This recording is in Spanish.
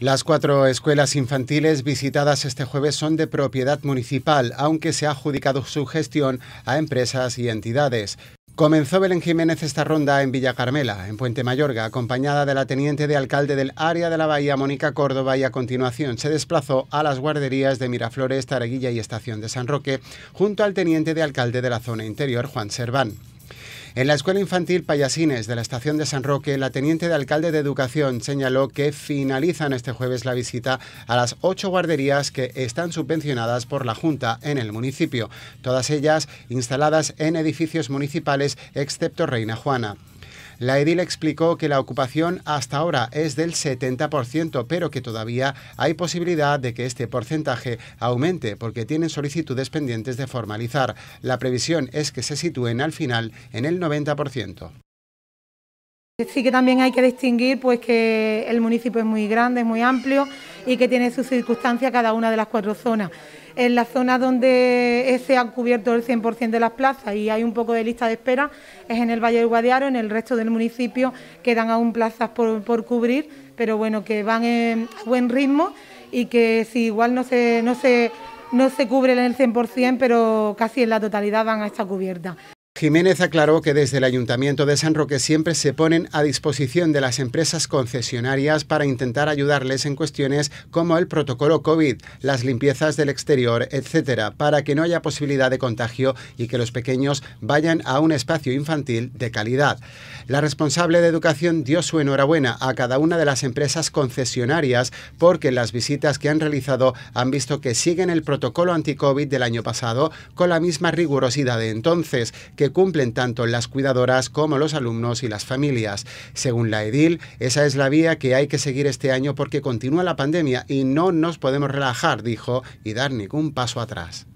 Las cuatro escuelas infantiles visitadas este jueves son de propiedad municipal, aunque se ha adjudicado su gestión a empresas y entidades. Comenzó Belén Jiménez esta ronda en Villa Carmela, en Puente Mayorga, acompañada de la teniente de alcalde del área de la Bahía, Mónica Córdoba, y a continuación se desplazó a las guarderías de Miraflores, Taraguilla y Estación de San Roque, junto al teniente de alcalde de la zona interior, Juan Serván. En la Escuela Infantil Payasines de la Estación de San Roque, la teniente de alcalde de Educación señaló que finalizan este jueves la visita a las ocho guarderías que están subvencionadas por la Junta en el municipio, todas ellas instaladas en edificios municipales excepto Reina Juana. La edil explicó que la ocupación hasta ahora es del 70%, pero que todavía hay posibilidad de que este porcentaje aumente porque tienen solicitudes pendientes de formalizar. La previsión es que se sitúen al final en el 90%. Sí que también hay que distinguir pues que el municipio es muy grande, es muy amplio y que tiene su circunstancia cada una de las cuatro zonas. En la zona donde se han cubierto el 100% de las plazas y hay un poco de lista de espera es en el Valle del Guadiaro, en el resto del municipio quedan aún plazas por, cubrir, pero bueno, que van en, a buen ritmo y que si igual no se, no se cubren en el 100%, pero casi en la totalidad van a estar cubiertas. Jiménez aclaró que desde el Ayuntamiento de San Roque siempre se ponen a disposición de las empresas concesionarias para intentar ayudarles en cuestiones como el protocolo COVID, las limpiezas del exterior, etcétera, para que no haya posibilidad de contagio y que los pequeños vayan a un espacio infantil de calidad. La responsable de Educación dio su enhorabuena a cada una de las empresas concesionarias porque las visitas que han realizado han visto que siguen el protocolo anti-COVID del año pasado con la misma rigurosidad de entonces, que cumplen tanto las cuidadoras como los alumnos y las familias. Según la edil, esa es la vía que hay que seguir este año porque continúa la pandemia y no nos podemos relajar, dijo, y dar ningún paso atrás.